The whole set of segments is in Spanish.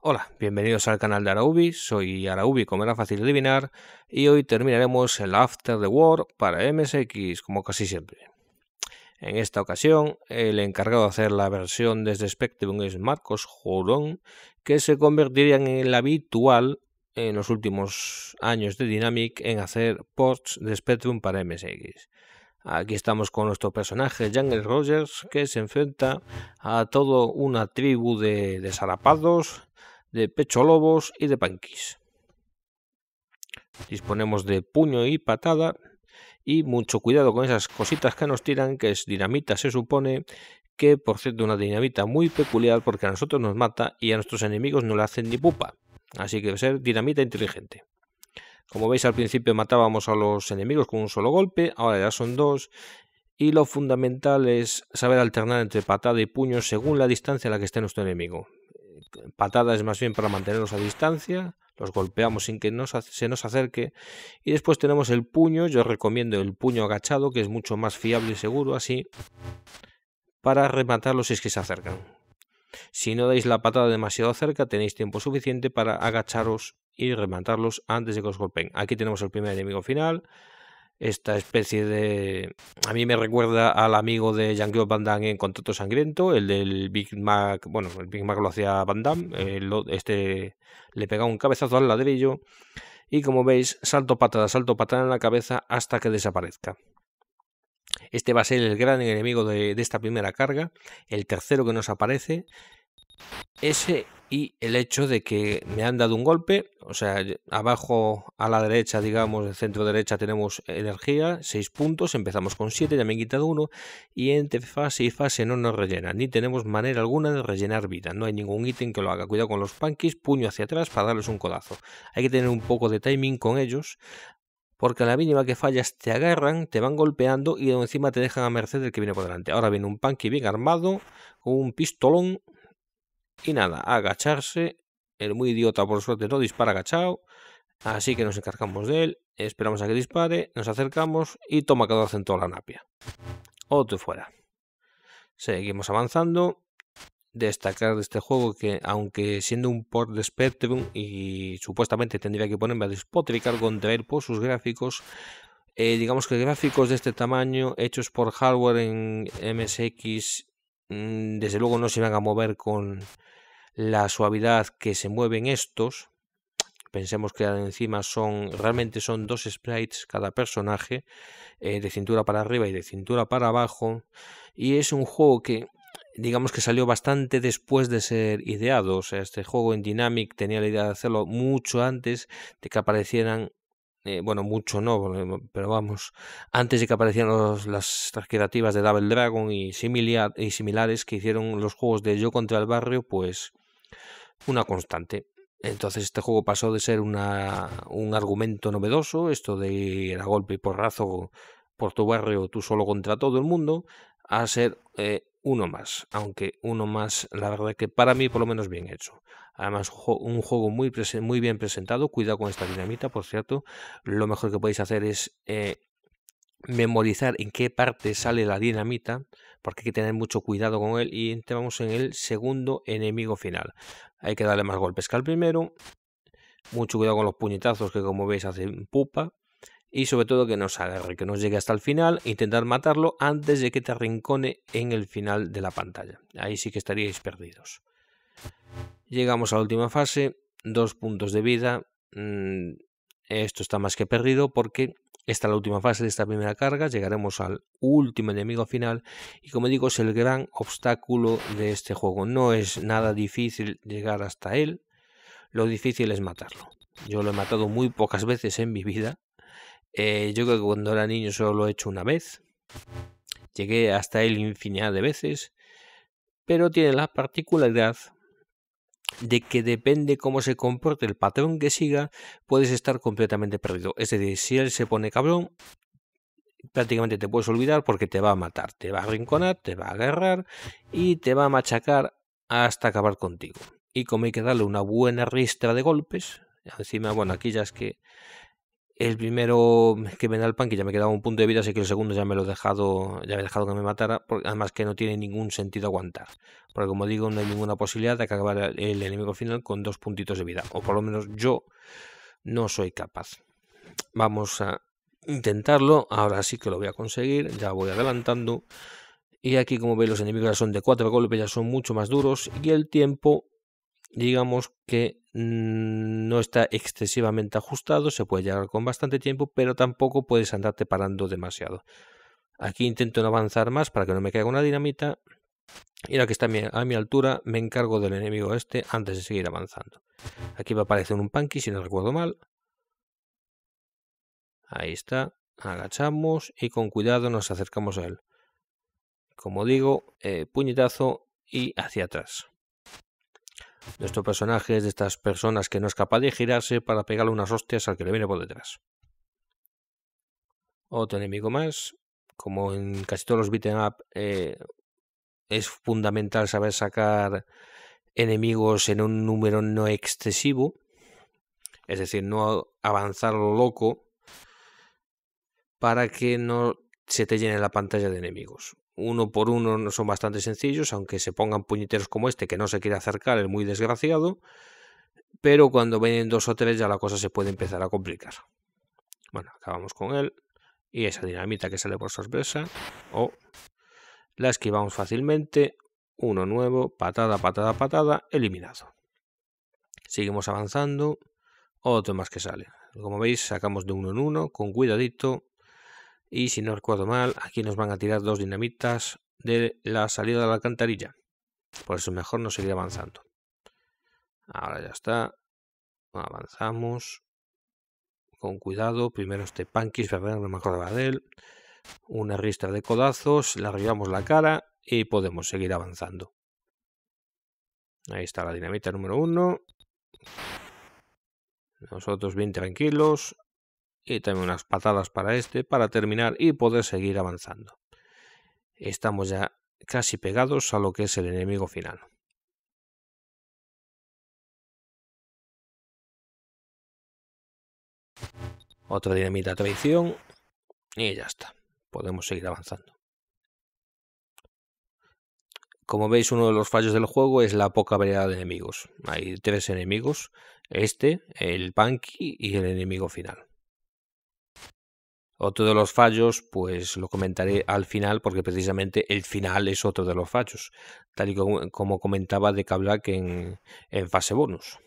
Hola, bienvenidos al canal de Araubi, soy Araubi como era fácil adivinar y hoy terminaremos el After the War para MSX como casi siempre. En esta ocasión, el encargado de hacer la versión desde Spectrum es Marcos Jurón, que se convertiría en el habitual en los últimos años de Dynamic en hacer ports de Spectrum para MSX. Aquí estamos con nuestro personaje Jungle Rogers que se enfrenta a toda una tribu de desarapados de lobos y de panquis. Disponemos de puño y patada y mucho cuidado con esas cositas que nos tiran, que es dinamita se supone, que por cierto una dinamita muy peculiar porque a nosotros nos mata y a nuestros enemigos no le hacen ni pupa. Así que ser dinamita inteligente. Como veis al principio matábamos a los enemigos con un solo golpe, ahora ya son dos y lo fundamental es saber alternar entre patada y puño según la distancia a la que esté nuestro enemigo patada es más bien para mantenerlos a distancia, los golpeamos sin que nos, se nos acerque y después tenemos el puño, yo recomiendo el puño agachado que es mucho más fiable y seguro así para rematarlos si es que se acercan. Si no dais la patada demasiado cerca tenéis tiempo suficiente para agacharos y rematarlos antes de que os golpeen. Aquí tenemos el primer enemigo final, esta especie de... A mí me recuerda al amigo de Jean-Claude Van Damme en Contrato Sangriento, el del Big Mac, bueno, el Big Mac lo hacía Van Damme, este le pegaba un cabezazo al ladrillo y como veis, salto patada, salto patada en la cabeza hasta que desaparezca. Este va a ser el gran enemigo de esta primera carga, el tercero que nos aparece. Ese y el hecho de que me han dado un golpe, o sea, abajo a la derecha, digamos, el centro derecha tenemos energía, 6 puntos, empezamos con 7, ya me han quitado uno, y entre fase y fase no nos rellena, ni tenemos manera alguna de rellenar vida, no hay ningún ítem que lo haga, cuidado con los punkies, puño hacia atrás para darles un codazo, hay que tener un poco de timing con ellos, porque a la mínima que fallas te agarran, te van golpeando y encima te dejan a merced del que viene por delante. Ahora viene un punky bien armado, con un pistolón, y nada, agacharse. El muy idiota, por suerte, no dispara agachado. Así que nos encargamos de él, esperamos a que dispare, nos acercamos y toma cada en toda la napia. Otro fuera. Seguimos avanzando. Destacar de este juego que, aunque siendo un port de Spectrum y supuestamente tendría que ponerme a despotricar contra él por sus gráficos, eh, digamos que gráficos de este tamaño hechos por hardware en MSX Mm, desde luego no se van a mover con la suavidad que se mueven estos. Pensemos que encima son realmente son dos sprites cada personaje, eh, de cintura para arriba y de cintura para abajo. Y es un juego que digamos que salió bastante después de ser ideado. O sea, este juego en Dynamic tenía la idea de hacerlo mucho antes de que aparecieran eh, bueno, mucho no, pero vamos, antes de que aparecieran las creativas de Double Dragon y, similares que hicieron los juegos de Yo contra el Barrio, pues una constante. Entonces este juego pasó de ser una, un argumento novedoso, esto de ir a golpe y porrazo por tu barrio tú solo contra todo el mundo, a ser eh, uno más, aunque uno más, la verdad que para mí por lo menos bien hecho. Además, un juego muy, muy bien presentado, cuidado con esta dinamita, por cierto, lo mejor que podéis hacer es eh, memorizar en qué parte sale la dinamita, porque hay que tener mucho cuidado con él y entramos en el segundo enemigo final. Hay que darle más golpes que al primero, mucho cuidado con los puñetazos que como veis hacen pupa y sobre todo que nos agarre, que nos llegue hasta el final, intentar matarlo antes de que te arrincone en el final de la pantalla. Ahí sí que estaríais perdidos. Llegamos a la última fase, dos puntos de vida. Mm, esto está más que perdido porque esta la última fase de esta primera carga, llegaremos al último enemigo final y como digo es el gran obstáculo de este juego. No es nada difícil llegar hasta él, lo difícil es matarlo. Yo lo he matado muy pocas veces en mi vida, eh, yo creo que cuando era niño solo lo he hecho una vez. Llegué hasta él infinidad de veces. Pero tiene la particularidad de que depende cómo se comporte el patrón que siga, puedes estar completamente perdido. Es decir, si él se pone cabrón, prácticamente te puedes olvidar porque te va a matar, te va a arrinconar, te va a agarrar y te va a machacar hasta acabar contigo. Y como hay que darle una buena ristra de golpes, encima, bueno, aquí ya es que el primero que me da el pan, que ya me quedaba un punto de vida, así que el segundo ya me lo he dejado, ya me he dejado que me matara, además que no tiene ningún sentido aguantar. Porque como digo, no hay ninguna posibilidad de acabar el enemigo final con dos puntitos de vida. O por lo menos yo no soy capaz. Vamos a intentarlo. Ahora sí que lo voy a conseguir. Ya voy adelantando. Y aquí, como veis, los enemigos ya son de cuatro golpes, ya son mucho más duros. Y el tiempo digamos que no está excesivamente ajustado, se puede llegar con bastante tiempo, pero tampoco puedes andarte parando demasiado. Aquí intento no avanzar más para que no me caiga una dinamita. Y la que está a mi, altura, me encargo del enemigo este antes de seguir avanzando. Aquí va a aparecer un Panky, si no recuerdo mal. Ahí está. Agachamos y con cuidado nos acercamos a él. Como digo, eh, puñetazo y hacia atrás. Nuestro personaje es de estas personas que no es capaz de girarse para pegarle unas hostias al que le viene por detrás. Otro enemigo más. Como en casi todos los beat'em up, eh, es fundamental saber sacar enemigos en un número no excesivo. Es decir, no avanzar loco para que no se te llene la pantalla de enemigos uno por uno no son bastante sencillos, aunque se pongan puñeteros como este que no se quiere acercar, el muy desgraciado, pero cuando vienen dos o tres ya la cosa se puede empezar a complicar. Bueno, acabamos con él y esa dinamita que sale por sorpresa, o la esquivamos fácilmente, uno nuevo, patada, patada, patada, eliminado. Seguimos avanzando, otro más que sale. Como veis, sacamos de uno en uno, con cuidadito, y si no recuerdo mal, aquí nos van a tirar dos dinamitas de la salida de la alcantarilla. Por eso mejor no seguir avanzando. Ahora ya está. Avanzamos. Con cuidado. Primero este panquis, ver, no me acordaba de él. Una ristra de codazos. Le arribamos la cara y podemos seguir avanzando. Ahí está la dinamita número uno. Nosotros bien tranquilos y también unas patadas para este para terminar y poder seguir avanzando. Estamos ya casi pegados a lo que es el enemigo final. Otra dinamita traición y ya está. Podemos seguir avanzando. Como veis, uno de los fallos del juego es la poca variedad de enemigos. Hay tres enemigos, este, el Punky y el enemigo final. Otro de los fallos, pues lo comentaré al final, porque precisamente el final es otro de los fallos, tal y como, comentaba de Kablak en, fase bonus.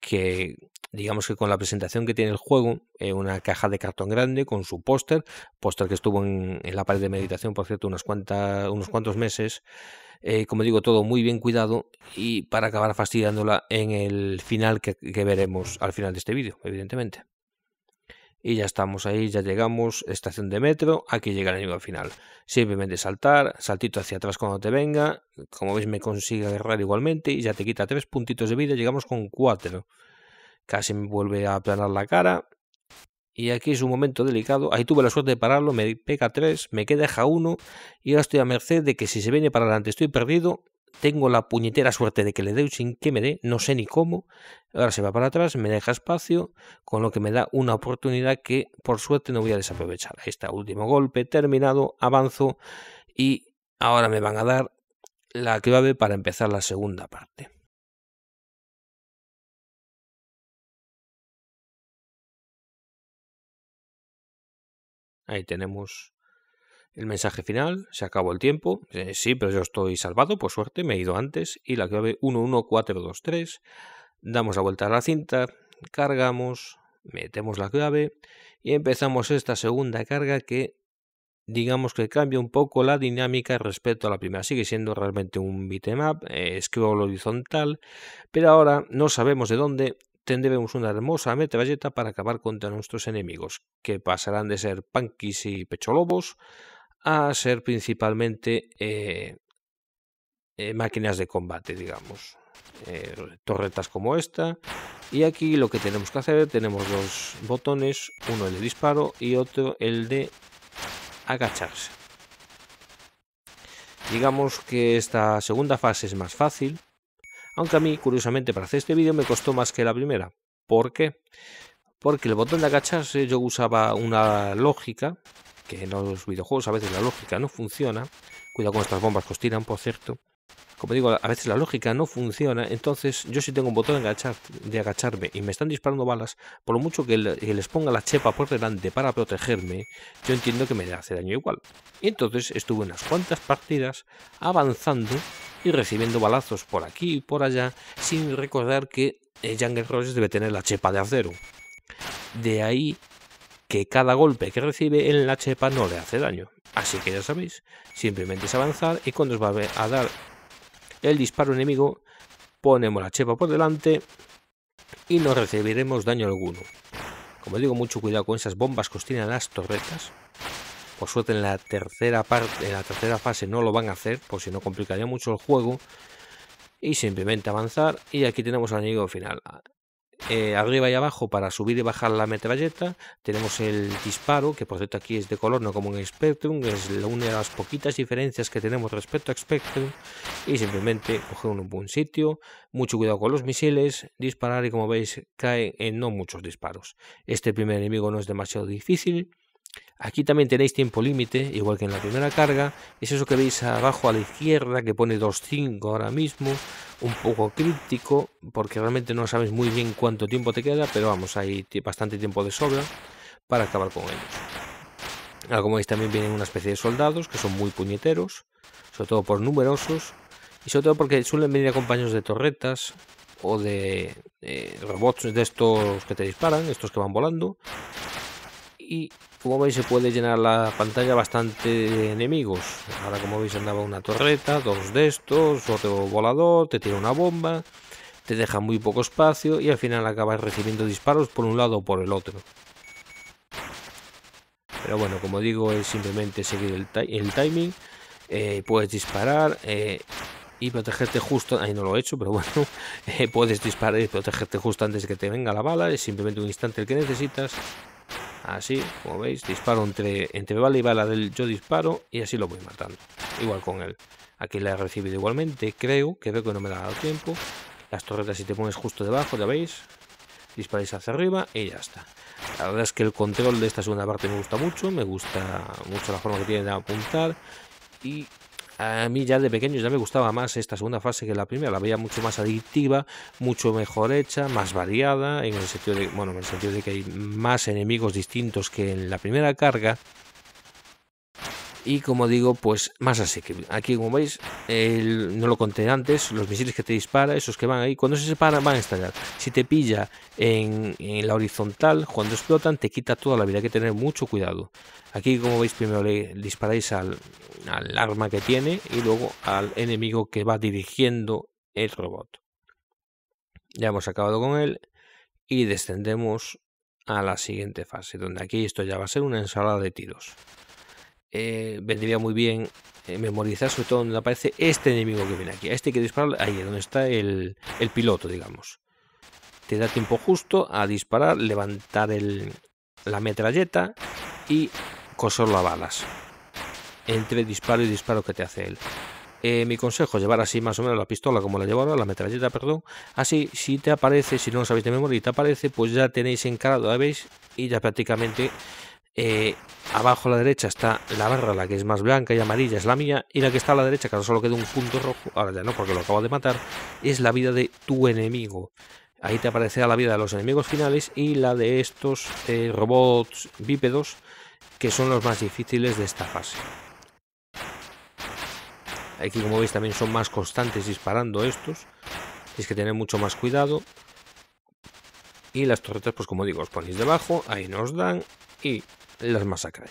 Que digamos que con la presentación que tiene el juego, eh, una caja de cartón grande con su póster, póster que estuvo en, la pared de meditación, por cierto, unos cuantos meses. Eh, como digo, todo muy bien cuidado y para acabar fastidiándola en el final que, que veremos al final de este vídeo, evidentemente y ya estamos ahí, ya llegamos, estación de metro, aquí llega el al final. Simplemente saltar, saltito hacia atrás cuando te venga, como veis me consigue agarrar igualmente y ya te quita tres puntitos de vida, llegamos con cuatro. Casi me vuelve a aplanar la cara. Y aquí es un momento delicado. Ahí tuve la suerte de pararlo, me pega tres, me queda deja uno y ahora estoy a merced de que si se viene para adelante estoy perdido tengo la puñetera suerte de que le doy sin que me dé, no sé ni cómo, ahora se va para atrás, me deja espacio, con lo que me da una oportunidad que por suerte no voy a desaprovechar. Ahí está, último golpe, terminado, avanzo y ahora me van a dar la clave para empezar la segunda parte. Ahí tenemos el mensaje final, se acabó el tiempo. Eh, sí, pero yo estoy salvado, por suerte, me he ido antes. Y la clave 11423. Damos la vuelta a la cinta, cargamos, metemos la clave y empezamos esta segunda carga que digamos que cambia un poco la dinámica respecto a la primera. Sigue siendo realmente un bitmap, up, eh, horizontal, pero ahora no sabemos de dónde tendremos una hermosa metralleta para acabar contra nuestros enemigos, que pasarán de ser panquis y pecholobos a ser principalmente eh, eh, máquinas de combate, digamos. Eh, torretas como esta. Y aquí lo que tenemos que hacer, tenemos dos botones, uno el de disparo y otro el de agacharse. Digamos que esta segunda fase es más fácil, aunque a mí, curiosamente, para hacer este vídeo me costó más que la primera. ¿Por qué? Porque el botón de agacharse yo usaba una lógica que en los videojuegos a veces la lógica no funciona. Cuidado con estas bombas que os tiran, por cierto. Como digo, a veces la lógica no funciona, entonces yo si tengo un botón de, agacharme y me están disparando balas, por lo mucho que, les ponga la chepa por delante para protegerme, yo entiendo que me hace daño igual. Y entonces estuve unas cuantas partidas avanzando y recibiendo balazos por aquí y por allá, sin recordar que Jungle Rogers debe tener la chepa de acero. De ahí que cada golpe que recibe en la chepa no le hace daño. Así que ya sabéis, simplemente es avanzar y cuando os va a dar el disparo enemigo, ponemos la chepa por delante y no recibiremos daño alguno. Como digo, mucho cuidado con esas bombas que os tienen las torretas. Por suerte en la tercera parte, en la tercera fase no lo van a hacer, por si no complicaría mucho el juego. Y simplemente avanzar y aquí tenemos al enemigo final. Eh, arriba y abajo para subir y bajar la metralleta. Tenemos el disparo, que por cierto aquí es de color, no como en Spectrum, es una de las poquitas diferencias que tenemos respecto a Spectrum. Y simplemente coger un buen sitio, mucho cuidado con los misiles, disparar y como veis cae en no muchos disparos. Este primer enemigo no es demasiado difícil. Aquí también tenéis tiempo límite, igual que en la primera carga. Es eso que veis abajo a la izquierda, que pone 2.5 ahora mismo. Un poco crítico porque realmente no sabes muy bien cuánto tiempo te queda, pero vamos, hay bastante tiempo de sobra para acabar con ellos. como veis, también vienen una especie de soldados, que son muy puñeteros, sobre todo por numerosos, y sobre todo porque suelen venir acompañados de torretas o de eh, robots de estos que te disparan, estos que van volando, y como veis se puede llenar la pantalla bastante de enemigos. Ahora como veis andaba una torreta, dos de estos, otro volador, te tira una bomba, te deja muy poco espacio y al final acabas recibiendo disparos por un lado o por el otro. Pero bueno, como digo, es simplemente seguir el, timing, eh, puedes disparar eh, y protegerte justo, ahí no lo he hecho, pero bueno, eh, puedes disparar y protegerte justo antes que te venga la bala, es simplemente un instante el que necesitas Así, como veis, disparo entre, entre bala y bala del yo disparo y así lo voy matando. Igual con él. Aquí la he recibido igualmente, creo, que veo que no me ha dado tiempo. Las torretas si te pones justo debajo, ya veis. Disparáis hacia arriba y ya está. La verdad es que el control de esta segunda parte me gusta mucho. Me gusta mucho la forma que tiene de apuntar. Y a mí ya de pequeño ya me gustaba más esta segunda fase que la primera, la veía mucho más adictiva, mucho mejor hecha, más variada, en el sentido de, bueno, en el sentido de que hay más enemigos distintos que en la primera carga, y como digo, pues más así, que Aquí como veis, no lo conté antes, los misiles que te dispara, esos que van ahí, cuando se separan van a estallar. Si te pilla en, la horizontal, cuando explotan te quita toda la vida, hay que tener mucho cuidado. Aquí como veis, primero le disparáis al, al arma que tiene y luego al enemigo que va dirigiendo el robot. Ya hemos acabado con él y descendemos a la siguiente fase, donde aquí esto ya va a ser una ensalada de tiros. Eh, vendría muy bien eh, memorizar, sobre todo donde aparece este enemigo que viene aquí. A este que disparar ahí, donde está el, piloto, digamos. Te da tiempo justo a disparar, levantar el, la metralleta y coser las balas. Entre disparo y disparo que te hace él. Eh, mi consejo es llevar así más o menos la pistola como la llevaba, la metralleta, perdón. Así, si te aparece, si no lo sabéis de memoria y te aparece, pues ya tenéis encarado, ¿la veis? Y ya prácticamente eh, abajo a la derecha está la barra, la que es más blanca y amarilla es la mía, y la que está a la derecha, que ahora solo queda un punto rojo, ahora ya no, porque lo acabo de matar, es la vida de tu enemigo. Ahí te aparecerá la vida de los enemigos finales y la de estos eh, robots bípedos, que son los más difíciles de esta fase. Aquí como veis también son más constantes disparando estos, Tienes que tener mucho más cuidado. Y las torretas, pues como digo, os ponéis debajo, ahí nos dan y las masacres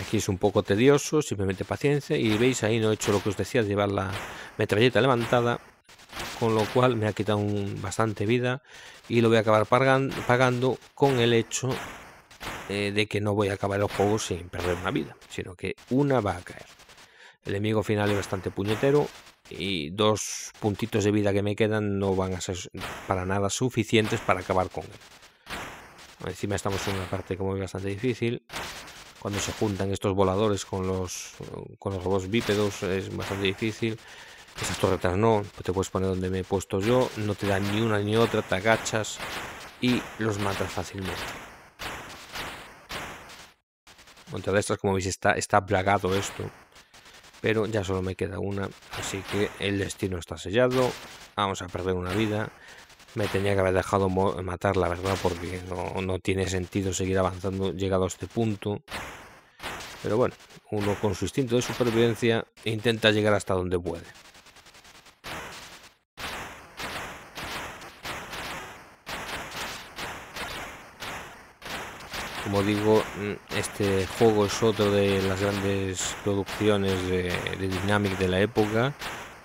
Aquí es un poco tedioso, simplemente paciencia. Y veis, ahí no he hecho lo que os decía, llevar la metralleta levantada. Con lo cual me ha quitado bastante vida. Y lo voy a acabar pagando, con el hecho eh, de que no voy a acabar el juego sin perder una vida. Sino que una va a caer. El enemigo final es bastante puñetero y dos puntitos de vida que me quedan no van a ser para nada suficientes para acabar con él. Encima estamos en una parte como es bastante difícil. Cuando se juntan estos voladores con los, con los robots bípedos es bastante difícil. Esas torretas no, pues te puedes poner donde me he puesto yo, no te dan ni una ni otra, te agachas y los matas fácilmente. contra de estas como veis, está, está plagado esto pero ya solo me queda una, así que el destino está sellado, vamos a perder una vida. Me tenía que haber dejado matar, la verdad, porque no, no tiene sentido seguir avanzando llegado a este punto. Pero bueno, uno con su instinto de supervivencia intenta llegar hasta donde puede. Como digo, mm, este juego es otro de las grandes producciones de, Dynamic de la época,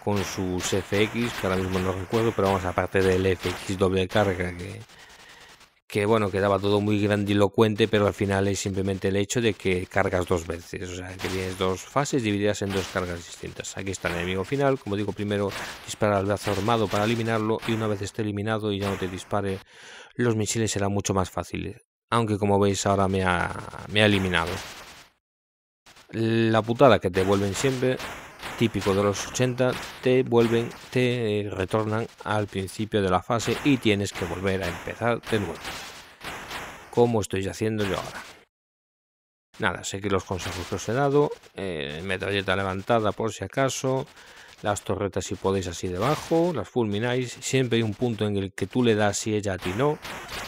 con sus FX, que ahora mismo no recuerdo, pero vamos, a aparte del FX doble carga, que, que bueno, quedaba todo muy grandilocuente, pero al final es simplemente el hecho de que cargas dos veces, o sea, que tienes dos fases divididas en dos cargas distintas. Aquí está el enemigo final, como digo, primero dispara al brazo armado para eliminarlo y una vez esté eliminado y ya no te dispare, los misiles serán mucho más fáciles. Aunque como veis ahora me ha, eliminado. La putada que te vuelven siempre, típico de los 80, te vuelven, te retornan al principio de la fase y tienes que volver a empezar de nuevo. Como estoy haciendo yo ahora. Nada, sé que los consejos que os he dado, eh, metralleta levantada por si acaso, las torretas si podéis así debajo, las fulmináis, siempre hay un punto en el que tú le das si ella a ti no,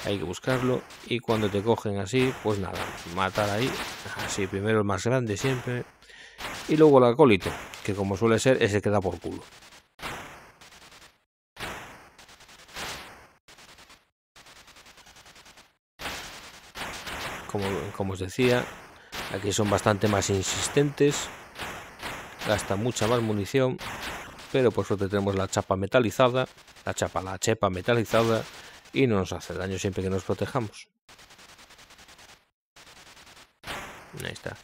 hay que buscarlo y cuando te cogen así, pues nada, matar ahí, así primero el más grande siempre y luego el acólito, que como suele ser ese que da por culo. Como, como os decía, aquí son bastante más insistentes Gasta mucha más munición. Pero por suerte tenemos la chapa metalizada. La chapa, la chepa metalizada. Y no nos hace daño siempre que nos protejamos. Ahí está.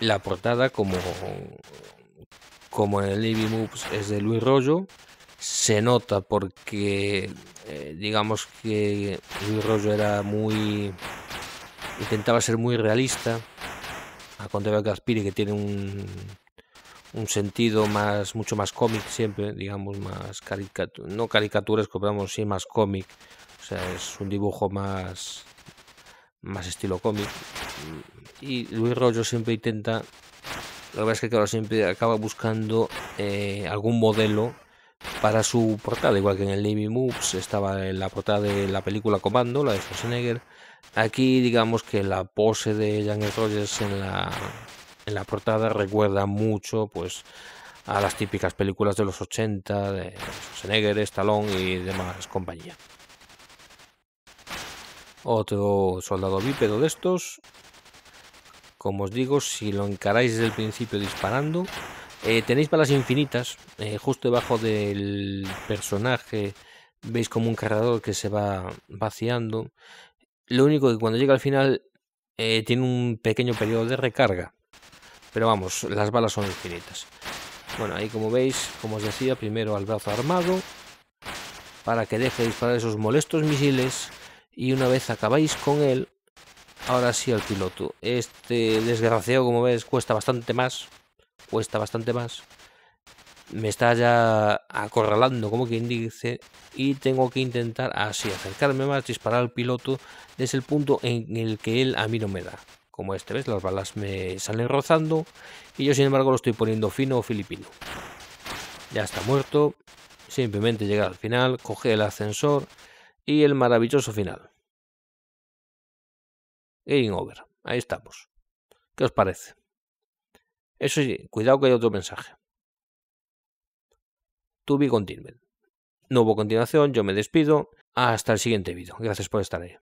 La portada, como, como en el Navy Moves, es de Luis Rollo. Se nota porque, eh, digamos que Luis Rollo era muy. intentaba ser muy realista. A contar que que tiene un, un sentido más mucho más cómic siempre, digamos, más caricatura, no caricaturas pero sí más cómic. O sea, es un dibujo más más estilo cómic. Y Luis Rollo siempre intenta, la verdad es que claro, siempre acaba buscando eh, algún modelo para su portada, igual que en el Navy Moves estaba en la portada de la película Comando, la de Schwarzenegger. Aquí digamos que la pose de Janet Rogers en la en la portada recuerda mucho pues a las típicas películas de los 80 de Schwarzenegger, Stallone y demás compañía. Otro soldado bípedo de estos. Como os digo, si lo encaráis desde el principio disparando, eh, tenéis balas infinitas. Eh, justo debajo del personaje veis como un cargador que se va vaciando. Lo único que cuando llega al final eh, tiene un pequeño periodo de recarga pero vamos, las balas son infinitas. Bueno, ahí como veis, como os decía, primero al brazo armado, para que deje de disparar esos molestos misiles, y una vez acabáis con él, ahora sí al piloto. Este desgraciado, como veis, cuesta bastante más, cuesta bastante más. Me está ya acorralando, como quien dice, y tengo que intentar así acercarme más, disparar al piloto desde el punto en el que él a mí no me da. Como este, ¿ves? Las balas me salen rozando y yo sin embargo lo estoy poniendo fino o filipino. Ya está muerto. Simplemente llega al final, coge el ascensor y el maravilloso final. Game over. Ahí estamos. ¿Qué os parece? Eso sí, cuidado que hay otro mensaje. To be continued. No hubo continuación, yo me despido. Hasta el siguiente vídeo. Gracias por estar ahí.